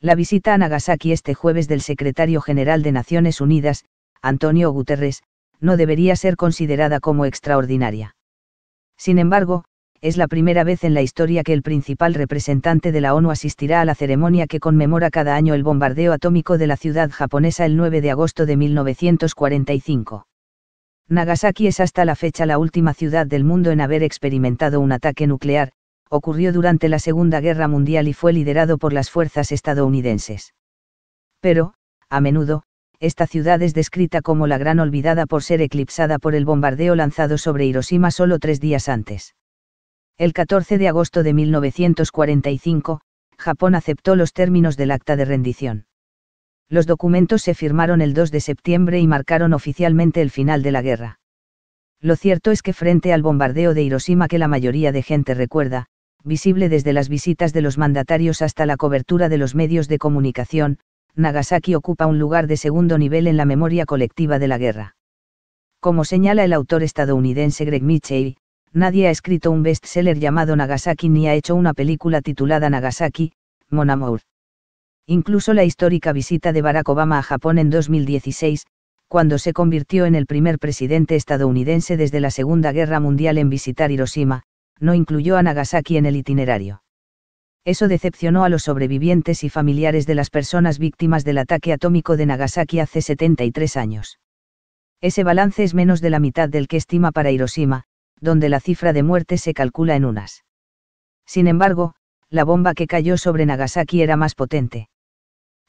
La visita a Nagasaki este jueves del secretario general de Naciones Unidas, Antonio Guterres, no debería ser considerada como extraordinaria. Sin embargo, es la primera vez en la historia que el principal representante de la ONU asistirá a la ceremonia que conmemora cada año el bombardeo atómico de la ciudad japonesa el 9 de agosto de 1945. Nagasaki es hasta la fecha la última ciudad del mundo en haber experimentado un ataque nuclear, ocurrió durante la Segunda Guerra Mundial y fue liderado por las fuerzas estadounidenses. Pero, a menudo, esta ciudad es descrita como la gran olvidada por ser eclipsada por el bombardeo lanzado sobre Hiroshima solo tres días antes. El 14 de agosto de 1945, Japón aceptó los términos del acta de rendición. Los documentos se firmaron el 2 de septiembre y marcaron oficialmente el final de la guerra. Lo cierto es que frente al bombardeo de Hiroshima que la mayoría de gente recuerda, visible desde las visitas de los mandatarios hasta la cobertura de los medios de comunicación, Nagasaki ocupa un lugar de segundo nivel en la memoria colectiva de la guerra. Como señala el autor estadounidense Greg Mitchell, nadie ha escrito un bestseller llamado Nagasaki ni ha hecho una película titulada Nagasaki, Mon Amour. Incluso la histórica visita de Barack Obama a Japón en 2016, cuando se convirtió en el primer presidente estadounidense desde la Segunda Guerra Mundial en visitar Hiroshima, no incluyó a Nagasaki en el itinerario. Eso decepcionó a los sobrevivientes y familiares de las personas víctimas del ataque atómico de Nagasaki hace 73 años. Ese balance es menos de la mitad del que estima para Hiroshima, donde la cifra de muertes se calcula en unas. Sin embargo, la bomba que cayó sobre Nagasaki era más potente.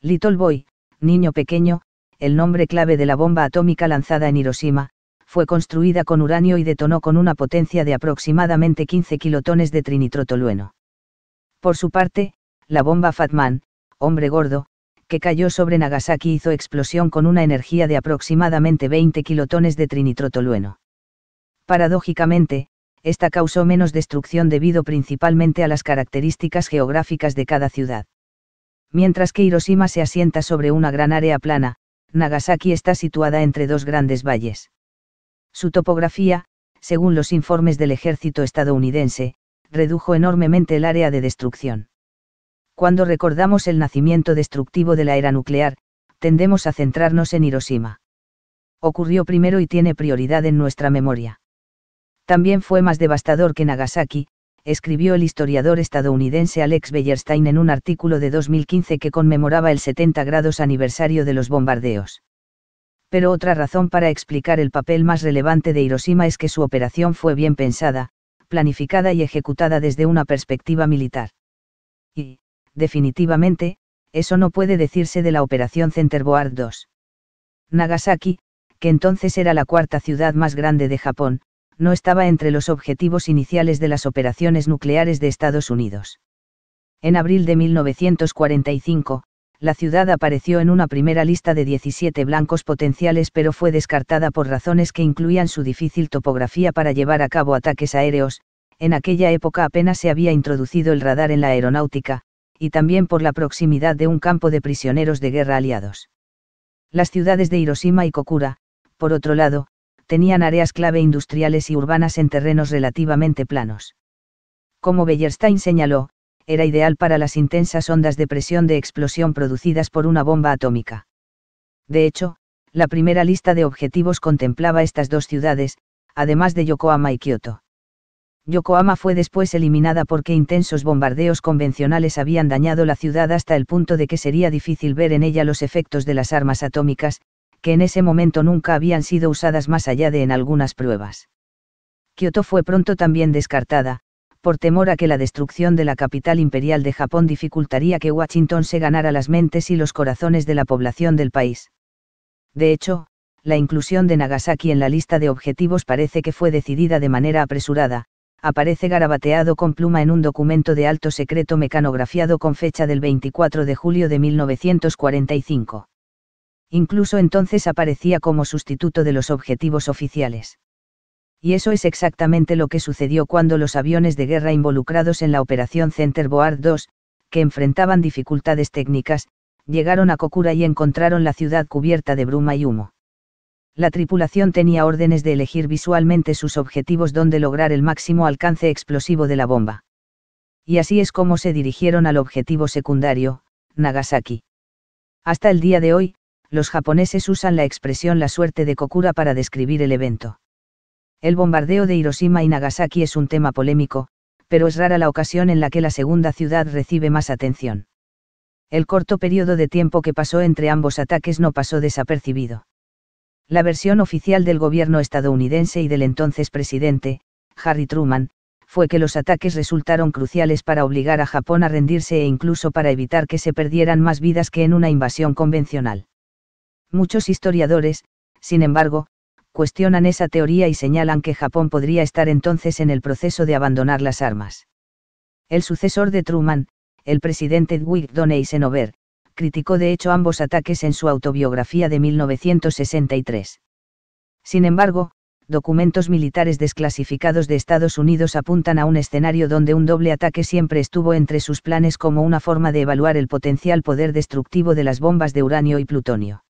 Little Boy, niño pequeño, el nombre clave de la bomba atómica lanzada en Hiroshima, fue construida con uranio y detonó con una potencia de aproximadamente 15 kilotones de trinitrotolueno. Por su parte, la bomba Fatman, hombre gordo, que cayó sobre Nagasaki hizo explosión con una energía de aproximadamente 20 kilotones de trinitrotolueno. Paradójicamente, esta causó menos destrucción debido principalmente a las características geográficas de cada ciudad. Mientras que Hiroshima se asienta sobre una gran área plana, Nagasaki está situada entre dos grandes valles. Su topografía, según los informes del ejército estadounidense, redujo enormemente el área de destrucción. Cuando recordamos el nacimiento destructivo de la era nuclear, tendemos a centrarnos en Hiroshima. Ocurrió primero y tiene prioridad en nuestra memoria. También fue más devastador que Nagasaki, escribió el historiador estadounidense Alex Bellerstein en un artículo de 2015 que conmemoraba el 70 grados aniversario de los bombardeos pero otra razón para explicar el papel más relevante de Hiroshima es que su operación fue bien pensada, planificada y ejecutada desde una perspectiva militar. Y, definitivamente, eso no puede decirse de la operación Centerboard 2. Nagasaki, que entonces era la cuarta ciudad más grande de Japón, no estaba entre los objetivos iniciales de las operaciones nucleares de Estados Unidos. En abril de 1945, la ciudad apareció en una primera lista de 17 blancos potenciales pero fue descartada por razones que incluían su difícil topografía para llevar a cabo ataques aéreos, en aquella época apenas se había introducido el radar en la aeronáutica, y también por la proximidad de un campo de prisioneros de guerra aliados. Las ciudades de Hiroshima y Kokura, por otro lado, tenían áreas clave industriales y urbanas en terrenos relativamente planos. Como Bellerstein señaló, era ideal para las intensas ondas de presión de explosión producidas por una bomba atómica. De hecho, la primera lista de objetivos contemplaba estas dos ciudades, además de Yokohama y Kioto. Yokohama fue después eliminada porque intensos bombardeos convencionales habían dañado la ciudad hasta el punto de que sería difícil ver en ella los efectos de las armas atómicas, que en ese momento nunca habían sido usadas más allá de en algunas pruebas. Kioto fue pronto también descartada, por temor a que la destrucción de la capital imperial de Japón dificultaría que Washington se ganara las mentes y los corazones de la población del país. De hecho, la inclusión de Nagasaki en la lista de objetivos parece que fue decidida de manera apresurada, aparece garabateado con pluma en un documento de alto secreto mecanografiado con fecha del 24 de julio de 1945. Incluso entonces aparecía como sustituto de los objetivos oficiales y eso es exactamente lo que sucedió cuando los aviones de guerra involucrados en la operación Center Board 2, que enfrentaban dificultades técnicas, llegaron a Kokura y encontraron la ciudad cubierta de bruma y humo. La tripulación tenía órdenes de elegir visualmente sus objetivos donde lograr el máximo alcance explosivo de la bomba. Y así es como se dirigieron al objetivo secundario, Nagasaki. Hasta el día de hoy, los japoneses usan la expresión la suerte de Kokura para describir el evento. El bombardeo de Hiroshima y Nagasaki es un tema polémico, pero es rara la ocasión en la que la segunda ciudad recibe más atención. El corto periodo de tiempo que pasó entre ambos ataques no pasó desapercibido. La versión oficial del gobierno estadounidense y del entonces presidente, Harry Truman, fue que los ataques resultaron cruciales para obligar a Japón a rendirse e incluso para evitar que se perdieran más vidas que en una invasión convencional. Muchos historiadores, sin embargo, cuestionan esa teoría y señalan que Japón podría estar entonces en el proceso de abandonar las armas. El sucesor de Truman, el presidente Dwight D. Eisenhower, criticó de hecho ambos ataques en su autobiografía de 1963. Sin embargo, documentos militares desclasificados de Estados Unidos apuntan a un escenario donde un doble ataque siempre estuvo entre sus planes como una forma de evaluar el potencial poder destructivo de las bombas de uranio y plutonio.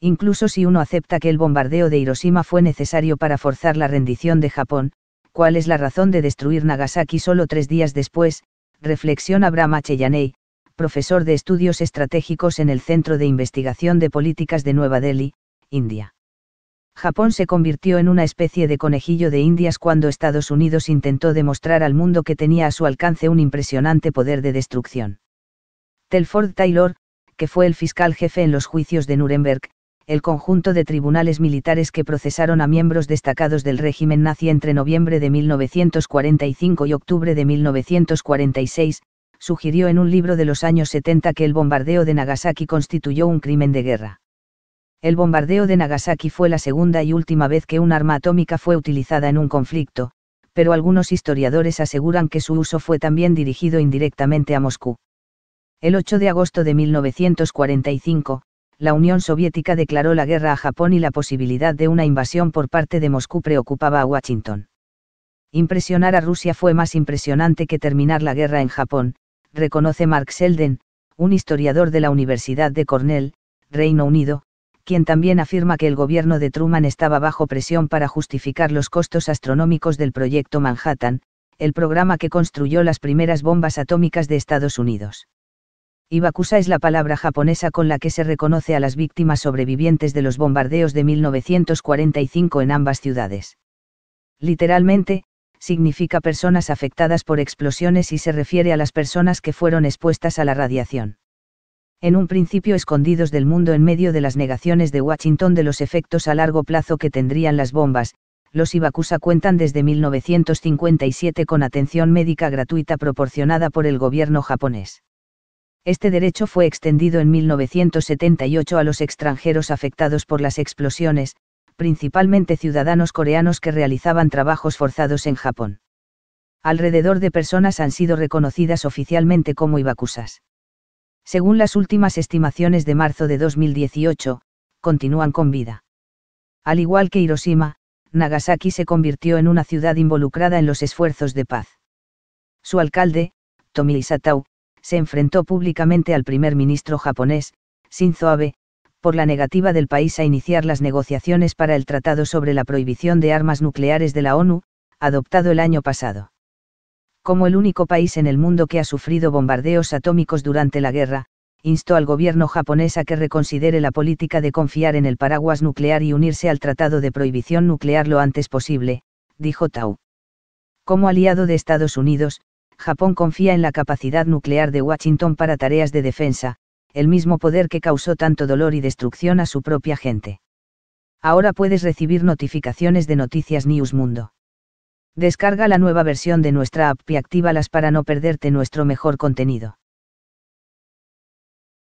Incluso si uno acepta que el bombardeo de Hiroshima fue necesario para forzar la rendición de Japón, ¿cuál es la razón de destruir Nagasaki solo tres días después? Reflexiona Abraham Chellaney, profesor de estudios estratégicos en el Centro de Investigación de Políticas de Nueva Delhi, India. Japón se convirtió en una especie de conejillo de indias cuando Estados Unidos intentó demostrar al mundo que tenía a su alcance un impresionante poder de destrucción. Telford Taylor, que fue el fiscal jefe en los juicios de Nuremberg, el conjunto de tribunales militares que procesaron a miembros destacados del régimen nazi entre noviembre de 1945 y octubre de 1946, sugirió en un libro de los años 70 que el bombardeo de Nagasaki constituyó un crimen de guerra. El bombardeo de Nagasaki fue la segunda y última vez que un arma atómica fue utilizada en un conflicto, pero algunos historiadores aseguran que su uso fue también dirigido indirectamente a Moscú. El 8 de agosto de 1945, la Unión Soviética declaró la guerra a Japón y la posibilidad de una invasión por parte de Moscú preocupaba a Washington. Impresionar a Rusia fue más impresionante que terminar la guerra en Japón, reconoce Mark Selden, un historiador de la Universidad de Cornell, Reino Unido, quien también afirma que el gobierno de Truman estaba bajo presión para justificar los costos astronómicos del proyecto Manhattan, el programa que construyó las primeras bombas atómicas de Estados Unidos. Ibakusa es la palabra japonesa con la que se reconoce a las víctimas sobrevivientes de los bombardeos de 1945 en ambas ciudades. Literalmente, significa personas afectadas por explosiones y se refiere a las personas que fueron expuestas a la radiación. En un principio escondidos del mundo en medio de las negaciones de Washington de los efectos a largo plazo que tendrían las bombas, los Ibakusa cuentan desde 1957 con atención médica gratuita proporcionada por el gobierno japonés. Este derecho fue extendido en 1978 a los extranjeros afectados por las explosiones, principalmente ciudadanos coreanos que realizaban trabajos forzados en Japón. Alrededor de personas han sido reconocidas oficialmente como ibakusas. Según las últimas estimaciones de marzo de 2018, continúan con vida. Al igual que Hiroshima, Nagasaki se convirtió en una ciudad involucrada en los esfuerzos de paz. Su alcalde, Tomi Isatau, se enfrentó públicamente al primer ministro japonés, Shinzo Abe, por la negativa del país a iniciar las negociaciones para el Tratado sobre la Prohibición de Armas Nucleares de la ONU, adoptado el año pasado. Como el único país en el mundo que ha sufrido bombardeos atómicos durante la guerra, instó al gobierno japonés a que reconsidere la política de confiar en el paraguas nuclear y unirse al Tratado de Prohibición Nuclear lo antes posible, dijo Tau. Como aliado de Estados Unidos, Japón confía en la capacidad nuclear de Washington para tareas de defensa, el mismo poder que causó tanto dolor y destrucción a su propia gente. Ahora puedes recibir notificaciones de Noticias News Mundo. Descarga la nueva versión de nuestra app y actívalas para no perderte nuestro mejor contenido.